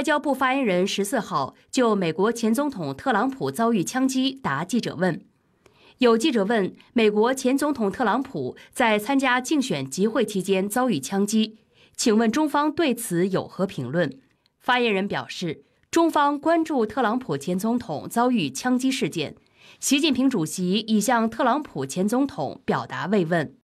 外交部发言人十四号就美国前总统特朗普遭遇枪击答记者问。有记者问：美国前总统特朗普在参加竞选集会期间遭遇枪击，请问中方对此有何评论？发言人表示：中方关注特朗普前总统遭遇枪击事件，习近平主席已向特朗普前总统表达慰问。